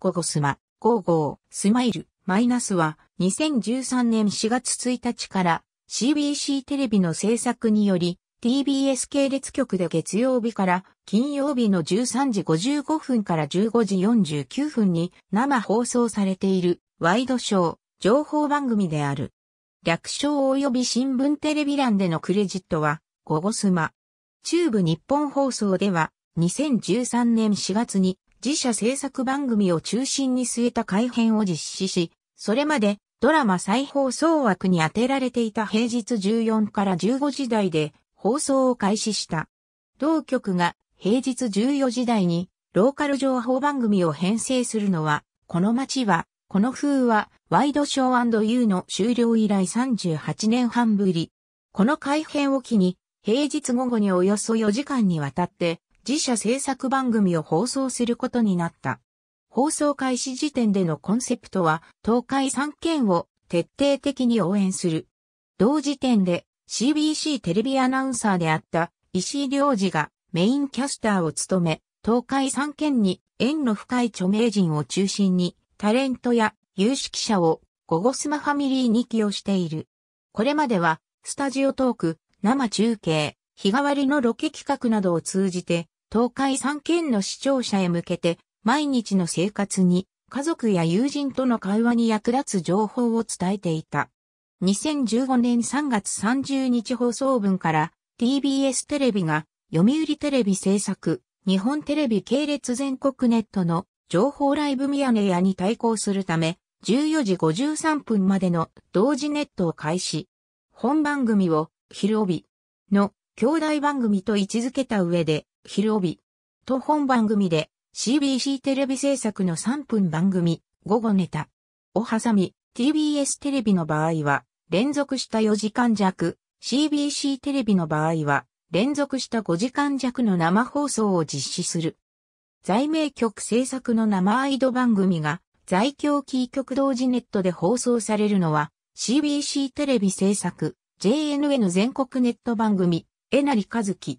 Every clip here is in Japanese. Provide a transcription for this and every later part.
ゴゴスマ、ゴーゴー、スマイル、マイナスは2013年4月1日から CBC テレビの制作により TBS 系列局で月曜日から金曜日の13時55分から15時49分に生放送されているワイドショー、情報番組である。略称及び新聞テレビ欄でのクレジットは、ゴゴスマ。中部日本放送では、2013年4月に自社制作番組を中心に据えた改編を実施し、それまでドラマ再放送枠に当てられていた平日14から15時台で放送を開始した。同局が平日14時台にローカル情報番組を編成するのは、この街は、この風は、ワイドショー &U の終了以来38年半ぶり。この改編を機に、平日午後におよそ4時間にわたって、自社制作番組を放送することになった。放送開始時点でのコンセプトは、東海3県を徹底的に応援する。同時点で CBC テレビアナウンサーであった石井良二がメインキャスターを務め、東海3県に縁の深い著名人を中心にタレントや有識者をゴゴスマファミリーに寄与している。これまではスタジオトーク、生中継、日替わりのロケ企画などを通じて東海3県の視聴者へ向けて、毎日の生活に、家族や友人との会話に役立つ情報を伝えていた。2015年3月30日放送分から TBS テレビが読売テレビ制作、日本テレビ系列全国ネットの情報ライブミヤネ屋に対抗するため、14時53分までの同時ネットを開始。本番組を、広尾の兄弟番組と位置づけた上で、昼帯。と本番組で CBC テレビ制作の3分番組、午後ネタを挟み、TBS テレビの場合は連続した4時間弱、CBC テレビの場合は連続した5時間弱の生放送を実施する。在名局制作の生アイド番組が在京キー局同時ネットで放送されるのは CBC テレビ制作 JNN 全国ネット番組えなりかずき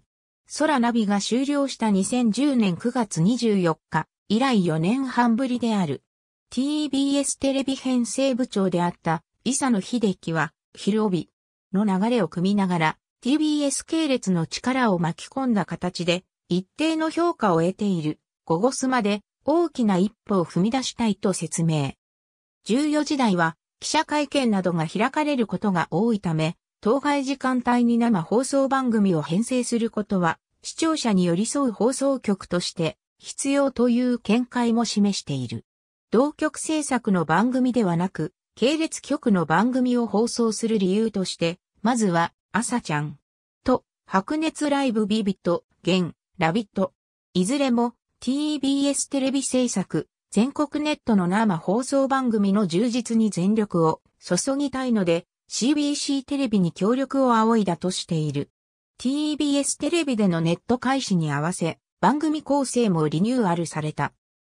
空ナビが終了した2010年9月24日以来4年半ぶりである。TBS テレビ編成部長であった伊佐野秀樹は、昼帯の流れを組みながら TBS 系列の力を巻き込んだ形で一定の評価を得ている午後スまで大きな一歩を踏み出したいと説明。14時台は記者会見などが開かれることが多いため、当該時間帯に生放送番組を編成することは、視聴者に寄り添う放送局として必要という見解も示している。同局制作の番組ではなく、系列局の番組を放送する理由として、まずは、朝ちゃんと、白熱ライブビビット、現、ラビット。いずれも TBS テレビ制作、全国ネットの生放送番組の充実に全力を注ぎたいので、CBC テレビに協力を仰いだとしている。TBS テレビでのネット開始に合わせ、番組構成もリニューアルされた。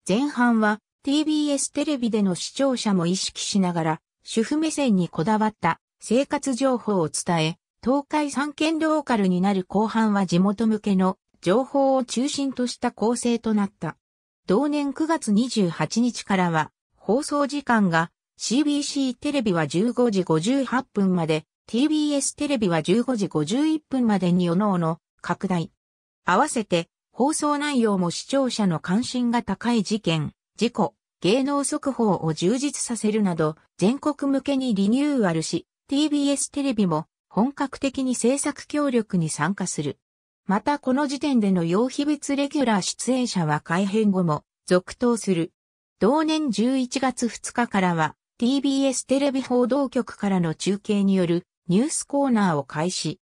前半は TBS テレビでの視聴者も意識しながら、主婦目線にこだわった生活情報を伝え、東海三県ローカルになる後半は地元向けの情報を中心とした構成となった。同年9月28日からは放送時間が CBC テレビは15時58分まで、TBS テレビは15時51分までにおのおの拡大。合わせて、放送内容も視聴者の関心が高い事件、事故、芸能速報を充実させるなど、全国向けにリニューアルし、TBS テレビも本格的に制作協力に参加する。またこの時点での曜日別レギュラー出演者は改編後も続投する。同年11月2日からは、TBS テレビ報道局からの中継によるニュースコーナーを開始。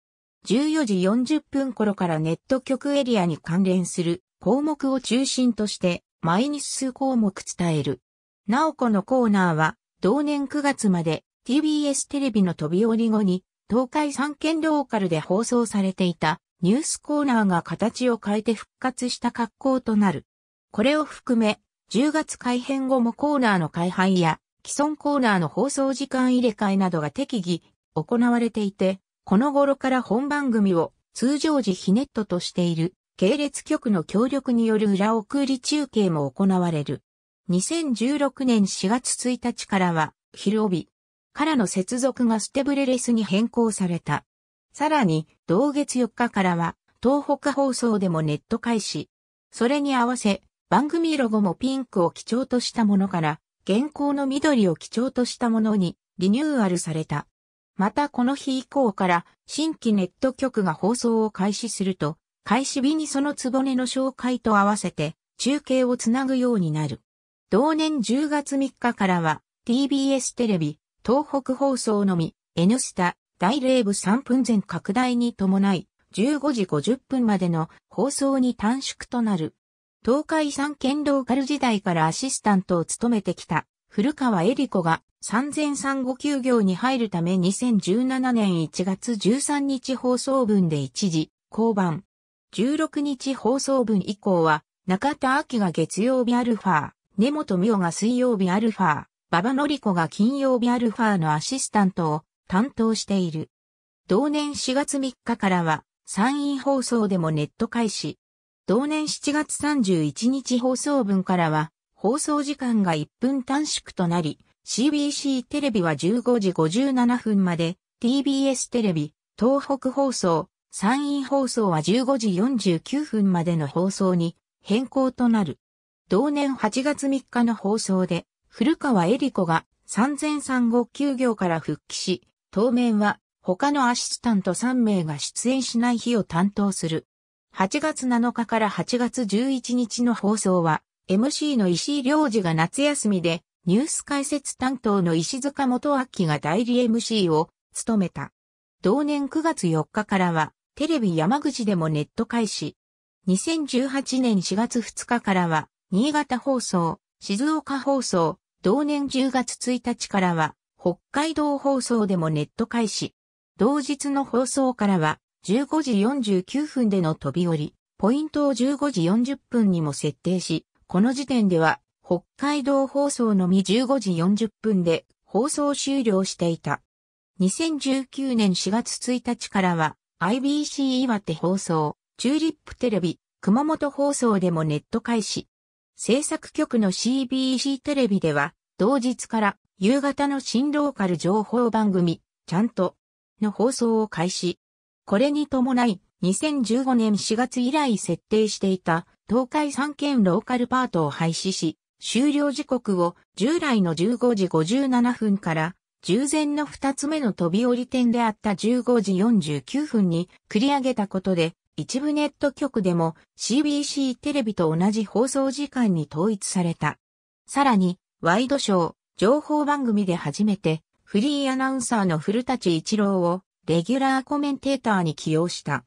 14時40分頃からネット局エリアに関連する項目を中心として毎日数項目伝える。なおこのコーナーは同年9月まで TBS テレビの飛び降り後に東海3県ローカルで放送されていたニュースコーナーが形を変えて復活した格好となる。これを含め10月改編後もコーナーの改廃や既存コーナーの放送時間入れ替えなどが適宜行われていて、この頃から本番組を通常時ヒネットとしている系列局の協力による裏送り中継も行われる。2016年4月1日からは昼帯からの接続がステブレレスに変更された。さらに同月4日からは東北放送でもネット開始。それに合わせ番組ロゴもピンクを基調としたものから現行の緑を基調としたものにリニューアルされた。またこの日以降から新規ネット局が放送を開始すると、開始日にそのつぼねの紹介と合わせて中継をつなぐようになる。同年10月3日からは TBS テレビ、東北放送のみ、N スタ、大0部3分前拡大に伴い、15時50分までの放送に短縮となる。東海三県ローカル時代からアシスタントを務めてきた古川恵里子が産前産後休業に入るため2017年1月13日放送分で一時降板。16日放送分以降は中田明が月曜日アルファ、根本美桜が水曜日アルファ、馬場典子が金曜日アルファのアシスタントを担当している。同年4月3日からは山陰放送でもネット開始、同年7月31日放送分からは、放送時間が1分短縮となり、CBC テレビは15時57分まで、TBS テレビ、東北放送、山陰放送は15時49分までの放送に変更となる。同年8月3日の放送で、古川恵里子が産0 3後休業から復帰し、当面は他のアシスタント3名が出演しない日を担当する。8月7日から8月11日の放送は、MC の石井良二が夏休みで、ニュース解説担当の石塚元明が代理 MC を務めた。同年9月4日からは、テレビ山口でもネット開始。2018年4月2日からは、新潟放送、静岡放送、同年10月1日からは、北海道放送でもネット開始。同日の放送からは、15時49分での飛び降り、ポイントを15時40分にも設定し、この時点では北海道放送のみ15時40分で放送終了していた。2019年4月1日からは IBC 岩手放送、チューリップテレビ、熊本放送でもネット開始。制作局の CBC テレビでは同日から夕方の新ローカル情報番組、ちゃんとの放送を開始。これに伴い、2015年4月以来設定していた東海3県ローカルパートを廃止し、終了時刻を従来の15時57分から従前の2つ目の飛び降り点であった15時49分に繰り上げたことで、一部ネット局でも CBC テレビと同じ放送時間に統一された。さらに、ワイドショー、情報番組で初めて、フリーアナウンサーの古立一郎をレギュラーコメンテーターに起用した。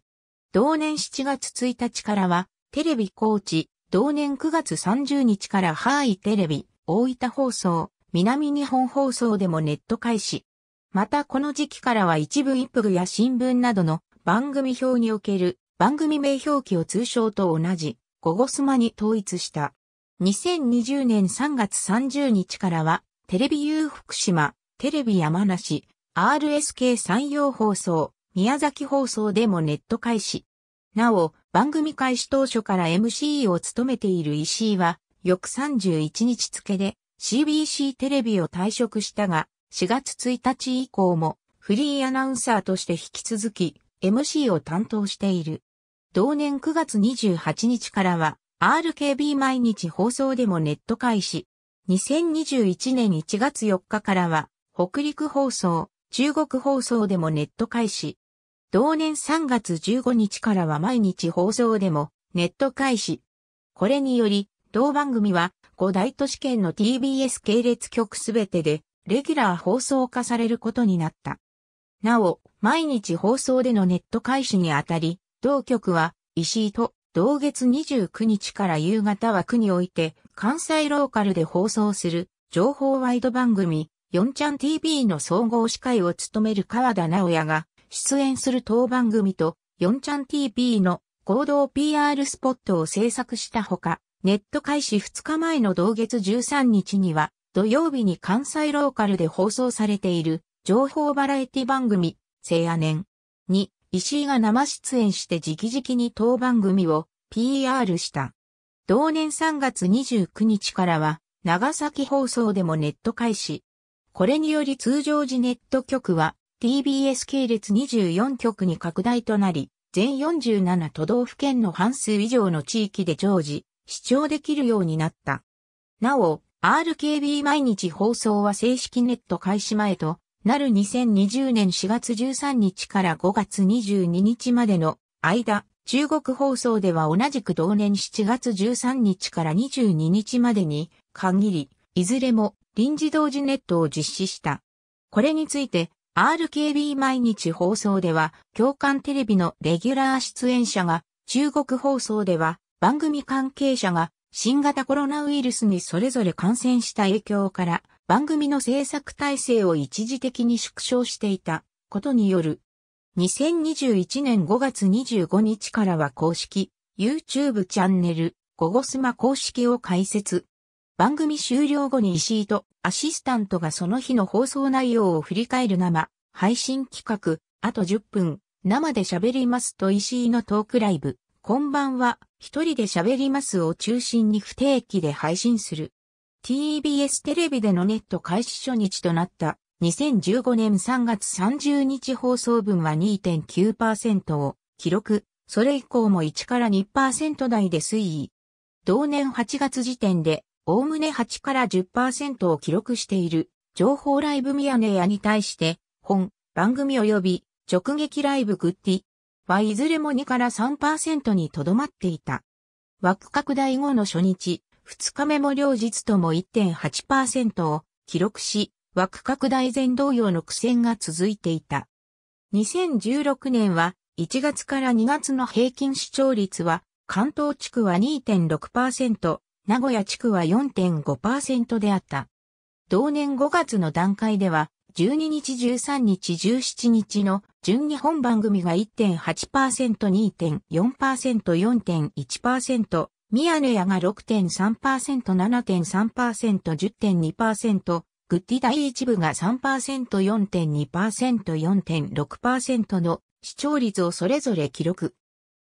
同年7月1日からは、テレビ高知、同年9月30日からハーイテレビ、大分放送、南日本放送でもネット開始。またこの時期からは一部一部や新聞などの番組表における番組名表記を通称と同じ、ゴゴスマに統一した。2020年3月30日からは、テレビ U 福島、テレビ山梨、RSK 山陽放送、宮崎放送でもネット開始。なお、番組開始当初から MC を務めている石井は、翌31日付で CBC テレビを退職したが、4月1日以降もフリーアナウンサーとして引き続き MC を担当している。同年9月28日からは RKB 毎日放送でもネット開始。2021年1月4日からは北陸放送、中国放送でもネット開始。同年3月15日からは毎日放送でもネット開始。これにより、同番組は5大都市圏の TBS 系列局すべてでレギュラー放送化されることになった。なお、毎日放送でのネット開始にあたり、同局は石井と同月29日から夕方枠において関西ローカルで放送する情報ワイド番組4ちゃん TV の総合司会を務める川田直也が出演する当番組と4ちゃん TV の合同 PR スポットを制作したほか、ネット開始2日前の同月13日には土曜日に関西ローカルで放送されている情報バラエティ番組、聖夜年に石井が生出演して直々に当番組を PR した。同年3月29日からは長崎放送でもネット開始これにより通常時ネット局は TBS 系列24局に拡大となり、全47都道府県の半数以上の地域で常時、視聴できるようになった。なお、RKB 毎日放送は正式ネット開始前となる2020年4月13日から5月22日までの間、中国放送では同じく同年7月13日から22日までに限り、いずれも臨時同時ネットを実施した。これについて、RKB 毎日放送では、共感テレビのレギュラー出演者が、中国放送では、番組関係者が、新型コロナウイルスにそれぞれ感染した影響から、番組の制作体制を一時的に縮小していたことによる。2021年5月25日からは公式 YouTube チャンネルゴゴスマ公式を開設。番組終了後に石井とアシスタントがその日の放送内容を振り返る生、配信企画、あと10分、生で喋りますと石井のトークライブ、こんばんは、一人で喋りますを中心に不定期で配信する。TBS テレビでのネット開始初日となった2015年3月30日放送分は2.9%を記録、それ以降も1から2%台で推移。同年8月時点でおおむね8から10%を記録している、情報ライブミヤネ屋に対して、本、番組及び、直撃ライブグッディはいずれも2から3%にとどまっていた。枠拡大後の初日、2日目も両日とも1.8%を記録し、枠拡大前同様の苦戦が続いていた。2016年は1月から2月の平均視聴率は関東地区は2.6%、名古屋地区は4.5%であった。同年5月の段階では、12日13日17日の準日本番組が 1.8%2.4%4.1% 宮根屋が 6.3%7.3%10.2% グッディ第一部が 3%4.2%4.6% の視聴率をそれぞれ記録。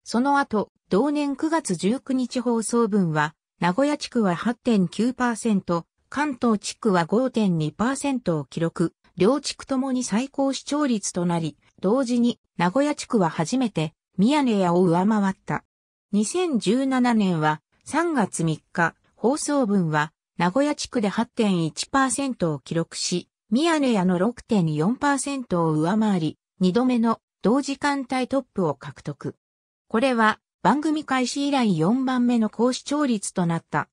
その後、同年9月19日放送分は名古屋地区は8.9%、関東地区は5.2%を記録、両地区ともに最高視聴率となり、同時に名古屋地区は初めて宮根屋を上回った。2017年は3月3日、放送分は名古屋地区で8.1%を記録し、宮根屋の6.4%を上回り、2度目の同時間帯トップを獲得。これは番組開始以来4番目の高視聴率となった。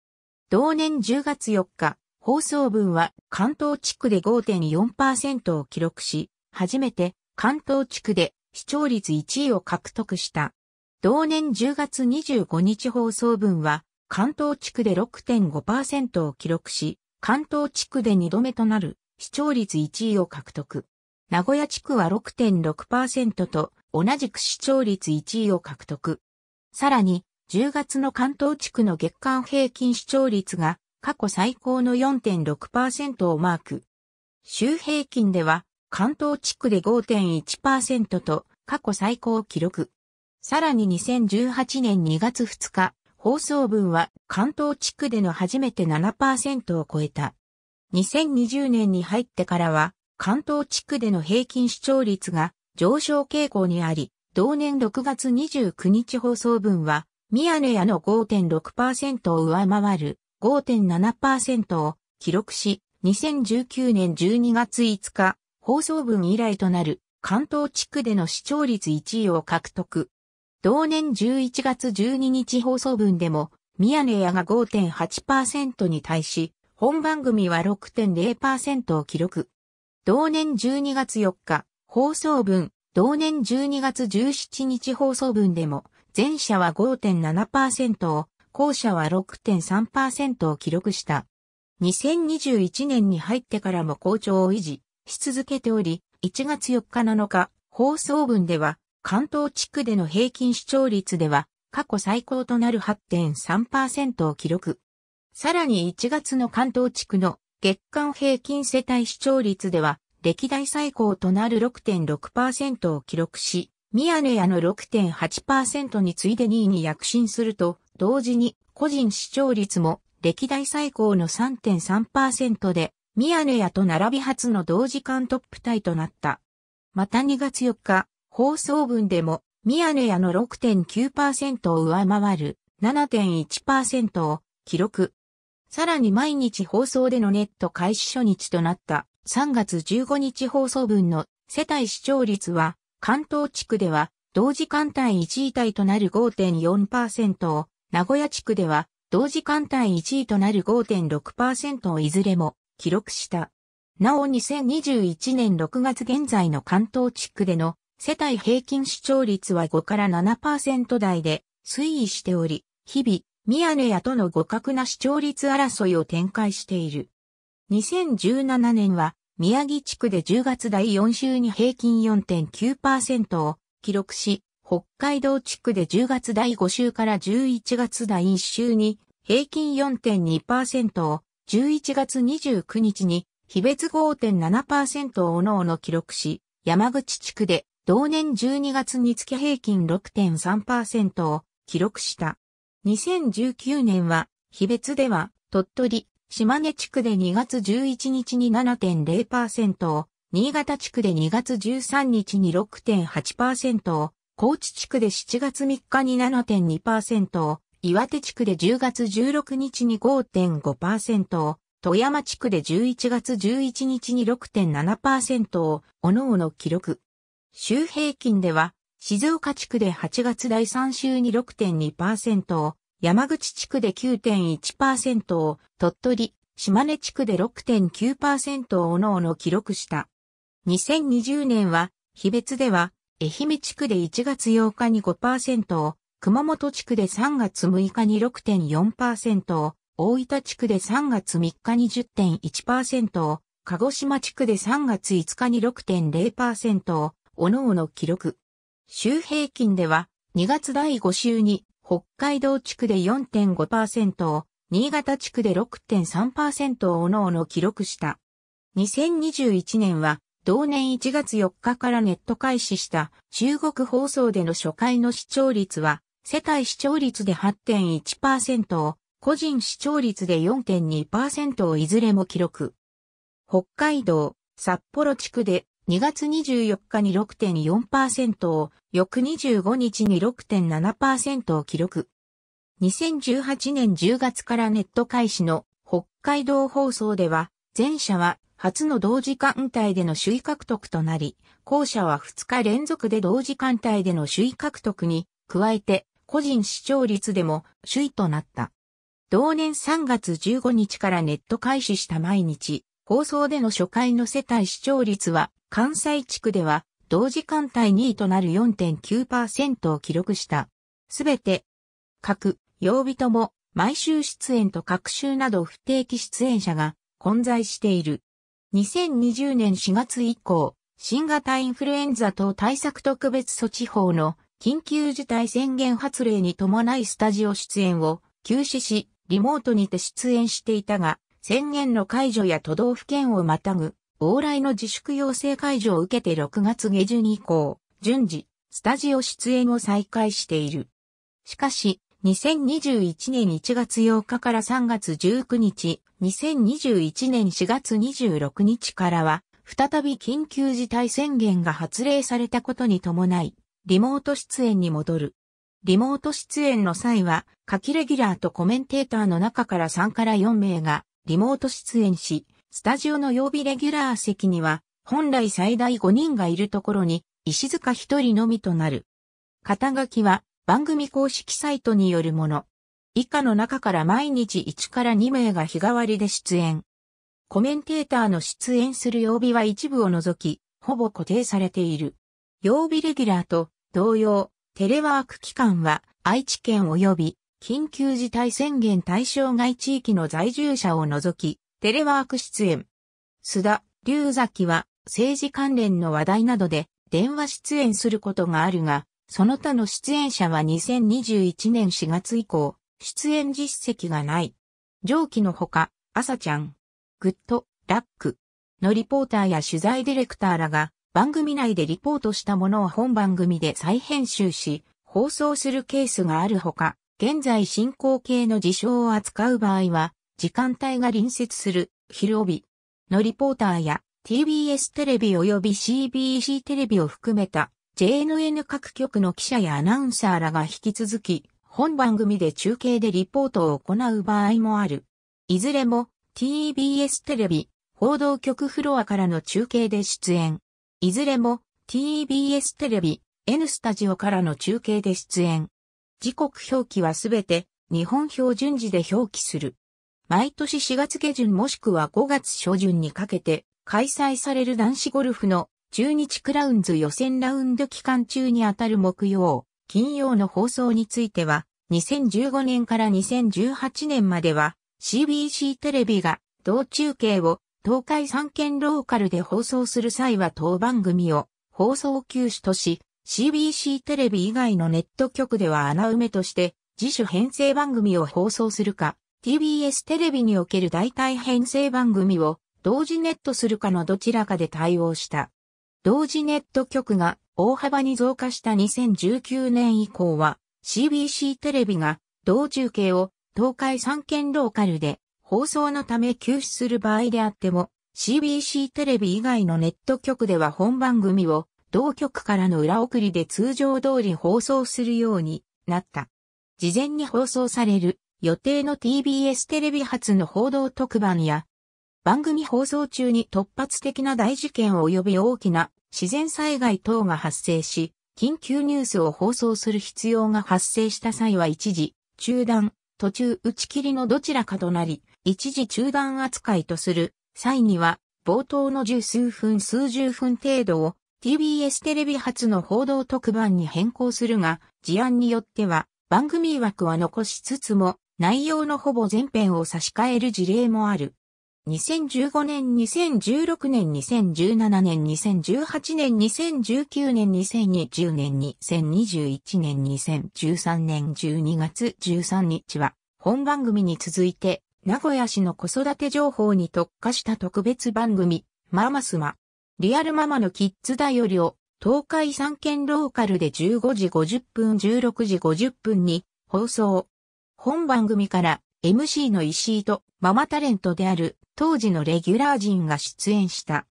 同年10月4日、放送分は関東地区で5.4%を記録し、初めて関東地区で視聴率1位を獲得した。同年10月25日放送分は関東地区で6.5%を記録し、関東地区で2度目となる視聴率1位を獲得。名古屋地区は6.6%と同じく視聴率1位を獲得。さらに、10月の関東地区の月間平均視聴率が過去最高の4.6%をマーク。週平均では関東地区で5.1%と過去最高を記録。さらに2018年2月2日、放送分は関東地区での初めて7%を超えた。2020年に入ってからは関東地区での平均視聴率が上昇傾向にあり、同年6月29日放送分は、ミヤネ屋の5.6%を上回る5.7%を記録し、2019年12月5日、放送分以来となる関東地区での視聴率1位を獲得。同年11月12日放送分でも、ミヤネ屋が5.8%に対し、本番組は6.0%を記録。同年12月4日、放送分、同年12月17日放送分でも、前者は5.7%を、後者は6.3%を記録した。2021年に入ってからも好調を維持し続けており、1月4日7日、放送分では、関東地区での平均視聴率では、過去最高となる8.3%を記録。さらに1月の関東地区の月間平均世帯視聴率では、歴代最高となる6.6%を記録し、宮根屋の6.8%に次いで2位に躍進すると、同時に個人視聴率も歴代最高の3.3%で、宮根屋と並び初の同時間トップタイとなった。また2月4日、放送分でも、宮根屋の6.9%を上回る7.1%を記録。さらに毎日放送でのネット開始初日となった3月15日放送分の世帯視聴率は、関東地区では同時間帯1位帯となる5.4%を、名古屋地区では同時間帯1位となる5.6%をいずれも記録した。なお2021年6月現在の関東地区での世帯平均視聴率は5から7%台で推移しており、日々、ミヤネ屋との互角な視聴率争いを展開している。2017年は宮城地区で10月第4週に平均4.9%を記録し、北海道地区で10月第5週から11月第1週に平均4.2%を、11月29日に比別5.7%を各の記録し、山口地区で同年12月に月平均6.3%を記録した。2019年は、比別では鳥取、島根地区で2月11日に7.0%を、新潟地区で2月13日に6.8%を、高知地区で7月3日に7.2%を、岩手地区で10月16日に5.5%を、富山地区で11月11日に6.7%を、おのおの記録。週平均では、静岡地区で8月第3週に6.2%を、山口地区で9.1%を、鳥取、島根地区で6.9%を各々記録した。2020年は、日別では、愛媛地区で1月8日に5%を、熊本地区で3月6日に6.4%を、大分地区で3月3日に10.1%を、鹿児島地区で3月5日に6.0%を、各々記録。週平均では、2月第5週に北海道地区で4.5%を、新潟地区で6.3%を各々記録した。2021年は、同年1月4日からネット開始した中国放送での初回の視聴率は、世帯視聴率で8.1%を、個人視聴率で4.2%をいずれも記録。北海道、札幌地区で2月24日に6.4%を、翌25日に6.7%を記録。2018年10月からネット開始の北海道放送では、前者は初の同時間帯での首位獲得となり、後者は2日連続で同時間帯での首位獲得に、加えて、個人視聴率でも首位となった。同年3月15日からネット開始した毎日、放送での初回の世帯視聴率は関西地区では同時間帯2位となる4.9%を記録した。すべて、各曜日とも毎週出演と各週など不定期出演者が混在している。2020年4月以降、新型インフルエンザ等対策特別措置法の緊急事態宣言発令に伴いスタジオ出演を休止し、リモートにて出演していたが、宣言の解除や都道府県をまたぐ往来の自粛要請解除を受けて6月下旬以降、順次、スタジオ出演を再開している。しかし、2021年1月8日から3月19日、2021年4月26日からは、再び緊急事態宣言が発令されたことに伴い、リモート出演に戻る。リモート出演の際は、下記レギュラーとコメンテーターの中から3から4名が、リモート出演し、スタジオの曜日レギュラー席には、本来最大5人がいるところに、石塚1人のみとなる。肩書きは、番組公式サイトによるもの。以下の中から毎日1から2名が日替わりで出演。コメンテーターの出演する曜日は一部を除き、ほぼ固定されている。曜日レギュラーと同様、テレワーク期間は愛知県及び緊急事態宣言対象外地域の在住者を除き、テレワーク出演。須田、龍崎は政治関連の話題などで電話出演することがあるが、その他の出演者は2021年4月以降、出演実績がない。上記のほか、朝ちゃん、グッド、ラックのリポーターや取材ディレクターらが番組内でリポートしたものを本番組で再編集し、放送するケースがあるほか、現在進行形の事象を扱う場合は、時間帯が隣接する昼帯のリポーターや TBS テレビ及び CBC テレビを含めた JNN 各局の記者やアナウンサーらが引き続き本番組で中継でリポートを行う場合もある。いずれも TBS テレビ報道局フロアからの中継で出演。いずれも TBS テレビ N スタジオからの中継で出演。時刻表記はすべて日本標準時で表記する。毎年4月下旬もしくは5月初旬にかけて開催される男子ゴルフの中日クラウンズ予選ラウンド期間中にあたる木曜、金曜の放送については、2015年から2018年までは CBC テレビが同中継を東海3県ローカルで放送する際は当番組を放送休止とし、CBC テレビ以外のネット局では穴埋めとして自主編成番組を放送するか、TBS テレビにおける代替編成番組を同時ネットするかのどちらかで対応した。同時ネット局が大幅に増加した2019年以降は CBC テレビが同中継を東海3県ローカルで放送のため休止する場合であっても CBC テレビ以外のネット局では本番組を同局からの裏送りで通常通り放送するようになった。事前に放送される予定の TBS テレビ初の報道特番や、番組放送中に突発的な大事件及び大きな自然災害等が発生し、緊急ニュースを放送する必要が発生した際は一時、中断、途中打ち切りのどちらかとなり、一時中断扱いとする際には、冒頭の十数分数十分程度を TBS テレビ初の報道特番に変更するが、事案によっては番組枠は残しつつも、内容のほぼ全編を差し替える事例もある。2015年、2016年、2017年、2018年、2019年、2020年、2021年、2013年12月13日は、本番組に続いて、名古屋市の子育て情報に特化した特別番組、ママスマ。リアルママのキッズだよりを、東海3県ローカルで15時50分、16時50分に放送。本番組から MC の石井とママタレントである当時のレギュラー陣が出演した。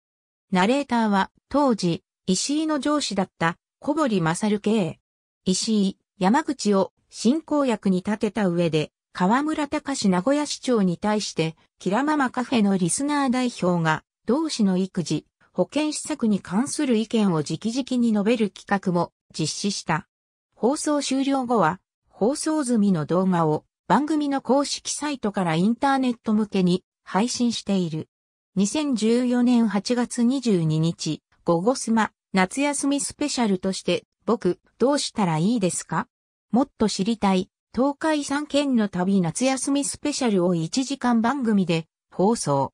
ナレーターは当時石井の上司だった小堀勝慶。石井、山口を進行役に立てた上で河村隆名古屋市長に対してキラママカフェのリスナー代表が同市の育児、保健施策に関する意見を直々に述べる企画も実施した。放送終了後は放送済みの動画を番組の公式サイトからインターネット向けに配信している。2014年8月22日、午後スマ、夏休みスペシャルとして、僕、どうしたらいいですかもっと知りたい、東海3県の旅夏休みスペシャルを1時間番組で放送。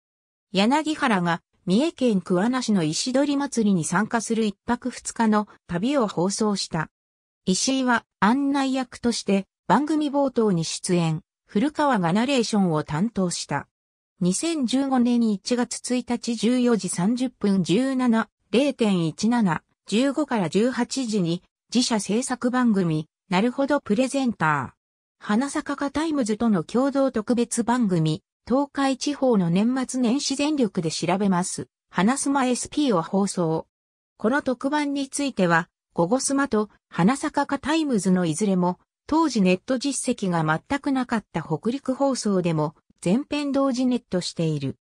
柳原が三重県桑名市の石鳥祭りに参加する一泊二日の旅を放送した。石井は案内役として番組冒頭に出演、古川がナレーションを担当した。2015年1月1日14時30分17、0.17、15から18時に自社制作番組、なるほどプレゼンター。花坂かタイムズとの共同特別番組、東海地方の年末年始全力で調べます。花スマ SP を放送。この特番については、ゴゴスマと花坂かタイムズのいずれも、当時ネット実績が全くなかった北陸放送でも、全編同時ネットしている。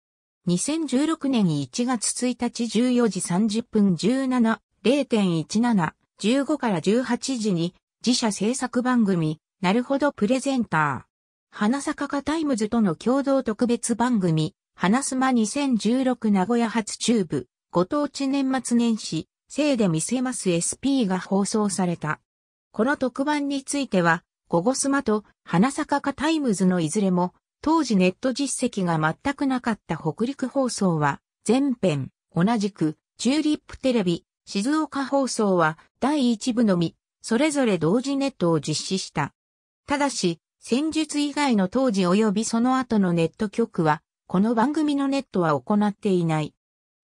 2016年1月1日14時30分17、0.17、15から18時に、自社制作番組、なるほどプレゼンター。花坂かタイムズとの共同特別番組、花スマ2016名古屋発中部、ご当地年末年始、せいで見せます SP が放送された。この特番については、ゴゴスマと花坂かタイムズのいずれも、当時ネット実績が全くなかった北陸放送は、前編、同じく、チューリップテレビ、静岡放送は、第一部のみ、それぞれ同時ネットを実施した。ただし、戦術以外の当時及びその後のネット局は、この番組のネットは行っていない。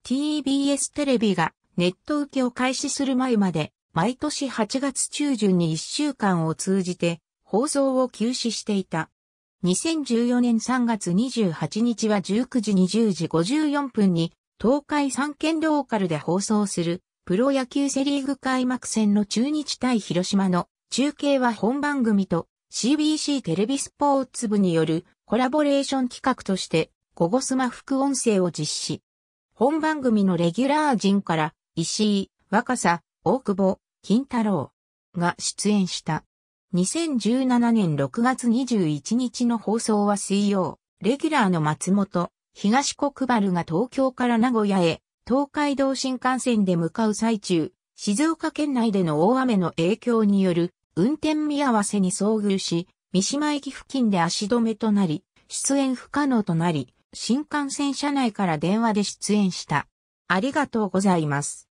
TBS テレビがネット受けを開始する前まで、毎年8月中旬に1週間を通じて、放送を休止していた。2014年3月28日は19時20時54分に、東海三県ローカルで放送する、プロ野球セリーグ開幕戦の中日対広島の中継は本番組と CBC テレビスポーツ部によるコラボレーション企画として、ゴゴスマ副音声を実施。本番組のレギュラー陣から石井、若狭、大久保、金太郎が出演した。2017年6月21日の放送は水曜、レギュラーの松本、東国原が東京から名古屋へ、東海道新幹線で向かう最中、静岡県内での大雨の影響による運転見合わせに遭遇し、三島駅付近で足止めとなり、出演不可能となり、新幹線車内から電話で出演した。ありがとうございます。